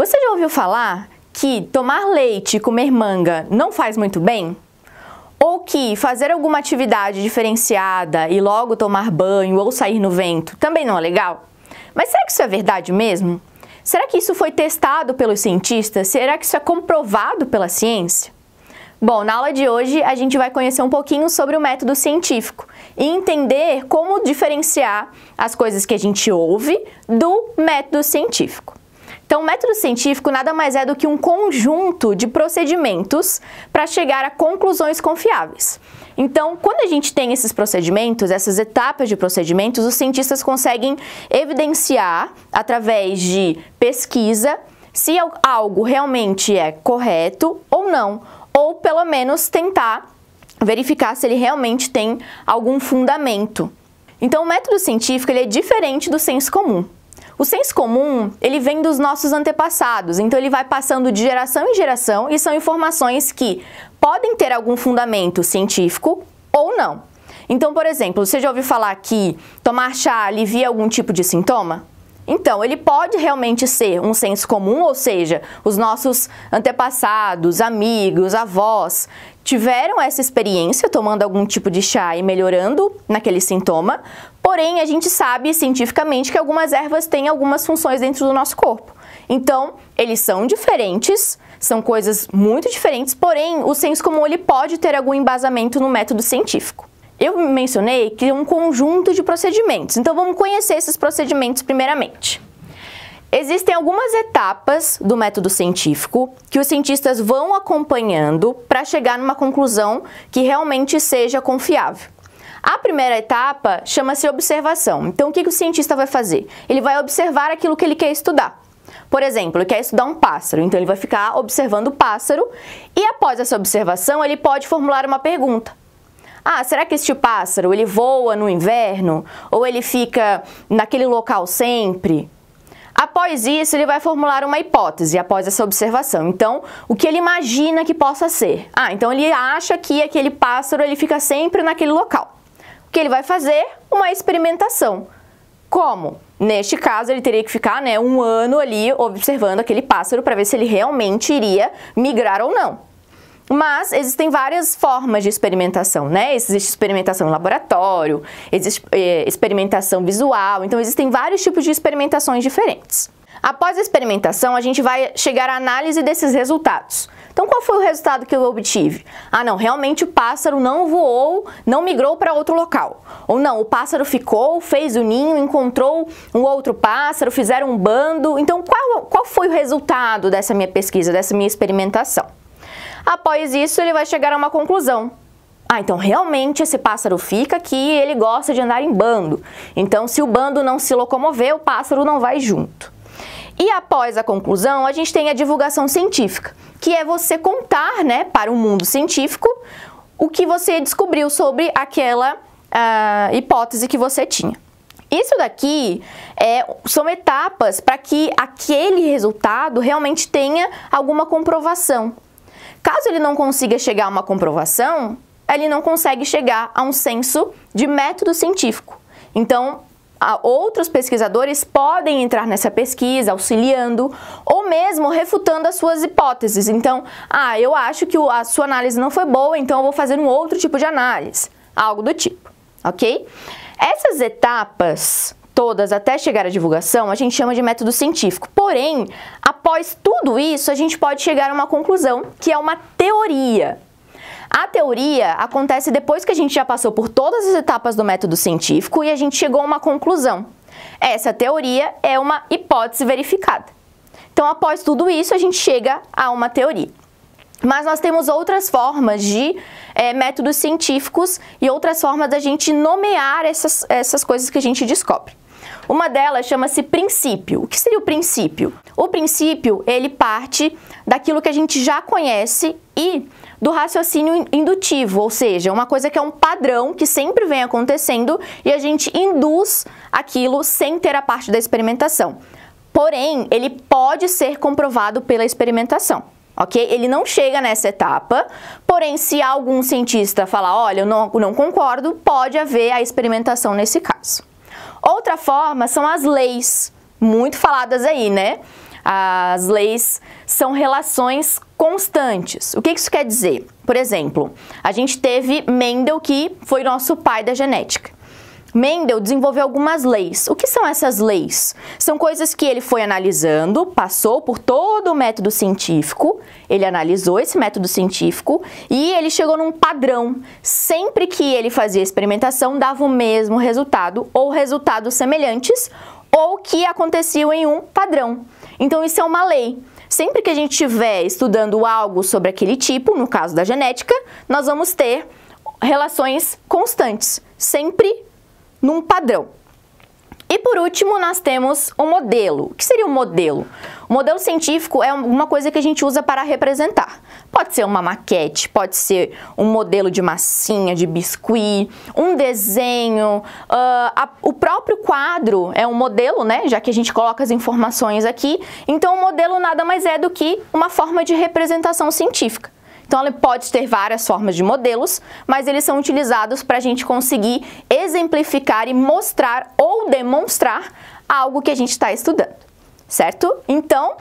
Você já ouviu falar que tomar leite e comer manga não faz muito bem? Ou que fazer alguma atividade diferenciada e logo tomar banho ou sair no vento também não é legal? Mas será que isso é verdade mesmo? Será que isso foi testado pelos cientistas? Será que isso é comprovado pela ciência? Bom, na aula de hoje a gente vai conhecer um pouquinho sobre o método científico e entender como diferenciar as coisas que a gente ouve do método científico. Então, o método científico nada mais é do que um conjunto de procedimentos para chegar a conclusões confiáveis. Então, quando a gente tem esses procedimentos, essas etapas de procedimentos, os cientistas conseguem evidenciar através de pesquisa se algo realmente é correto ou não, ou pelo menos tentar verificar se ele realmente tem algum fundamento. Então, o método científico ele é diferente do senso comum. O senso comum, ele vem dos nossos antepassados, então ele vai passando de geração em geração e são informações que podem ter algum fundamento científico ou não. Então, por exemplo, você já ouviu falar que tomar chá alivia algum tipo de sintoma? Então, ele pode realmente ser um senso comum, ou seja, os nossos antepassados, amigos, avós tiveram essa experiência tomando algum tipo de chá e melhorando naquele sintoma, Porém, a gente sabe cientificamente que algumas ervas têm algumas funções dentro do nosso corpo. Então, eles são diferentes, são coisas muito diferentes, porém, o senso comum ele pode ter algum embasamento no método científico. Eu mencionei que é um conjunto de procedimentos, então vamos conhecer esses procedimentos primeiramente. Existem algumas etapas do método científico que os cientistas vão acompanhando para chegar numa conclusão que realmente seja confiável. A primeira etapa chama-se observação. Então, o que o cientista vai fazer? Ele vai observar aquilo que ele quer estudar. Por exemplo, ele quer estudar um pássaro, então ele vai ficar observando o pássaro e após essa observação ele pode formular uma pergunta. Ah, será que este pássaro ele voa no inverno ou ele fica naquele local sempre? Após isso, ele vai formular uma hipótese após essa observação. Então, o que ele imagina que possa ser? Ah, então ele acha que aquele pássaro ele fica sempre naquele local que ele vai fazer uma experimentação. Como? Neste caso, ele teria que ficar né, um ano ali observando aquele pássaro para ver se ele realmente iria migrar ou não. Mas existem várias formas de experimentação, né? Existe experimentação em laboratório, existe eh, experimentação visual, então existem vários tipos de experimentações diferentes. Após a experimentação, a gente vai chegar à análise desses resultados. Então, qual foi o resultado que eu obtive? Ah, não, realmente o pássaro não voou, não migrou para outro local. Ou não, o pássaro ficou, fez o ninho, encontrou um outro pássaro, fizeram um bando. Então, qual, qual foi o resultado dessa minha pesquisa, dessa minha experimentação? Após isso, ele vai chegar a uma conclusão. Ah, então realmente esse pássaro fica aqui e ele gosta de andar em bando. Então, se o bando não se locomover, o pássaro não vai junto. E após a conclusão, a gente tem a divulgação científica, que é você contar né, para o mundo científico o que você descobriu sobre aquela uh, hipótese que você tinha. Isso daqui é, são etapas para que aquele resultado realmente tenha alguma comprovação. Caso ele não consiga chegar a uma comprovação, ele não consegue chegar a um senso de método científico. Então, outros pesquisadores podem entrar nessa pesquisa, auxiliando ou mesmo refutando as suas hipóteses. Então, ah, eu acho que a sua análise não foi boa, então eu vou fazer um outro tipo de análise, algo do tipo, ok? Essas etapas todas até chegar à divulgação, a gente chama de método científico. Porém, após tudo isso, a gente pode chegar a uma conclusão, que é uma teoria, a teoria acontece depois que a gente já passou por todas as etapas do método científico e a gente chegou a uma conclusão. Essa teoria é uma hipótese verificada. Então, após tudo isso, a gente chega a uma teoria. Mas nós temos outras formas de é, métodos científicos e outras formas da gente nomear essas, essas coisas que a gente descobre. Uma delas chama-se princípio. O que seria o princípio? O princípio, ele parte daquilo que a gente já conhece e do raciocínio indutivo, ou seja, uma coisa que é um padrão que sempre vem acontecendo e a gente induz aquilo sem ter a parte da experimentação. Porém, ele pode ser comprovado pela experimentação. Ok? Ele não chega nessa etapa, porém, se algum cientista falar, olha, eu não, não concordo, pode haver a experimentação nesse caso. Outra forma são as leis, muito faladas aí, né? As leis são relações constantes. O que isso quer dizer? Por exemplo, a gente teve Mendel, que foi nosso pai da genética. Mendel desenvolveu algumas leis. O que são essas leis? São coisas que ele foi analisando, passou por todo o método científico, ele analisou esse método científico e ele chegou num padrão. Sempre que ele fazia experimentação, dava o mesmo resultado ou resultados semelhantes ou que aconteciam em um padrão. Então isso é uma lei. Sempre que a gente estiver estudando algo sobre aquele tipo, no caso da genética, nós vamos ter relações constantes, sempre num padrão. E por último, nós temos o modelo. O que seria o um modelo? O modelo científico é uma coisa que a gente usa para representar. Pode ser uma maquete, pode ser um modelo de massinha, de biscuit, um desenho. Uh, a, o próprio quadro é um modelo, né? Já que a gente coloca as informações aqui. Então, o modelo nada mais é do que uma forma de representação científica. Então ela pode ter várias formas de modelos, mas eles são utilizados para a gente conseguir exemplificar e mostrar ou demonstrar algo que a gente está estudando, certo? Então,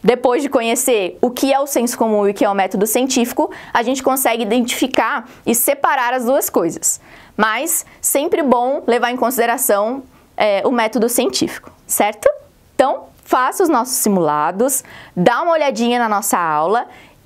depois de conhecer o que é o senso comum e o que é o método científico, a gente consegue identificar e separar as duas coisas. Mas sempre bom levar em consideração é, o método científico, certo? Então, faça os nossos simulados, dá uma olhadinha na nossa aula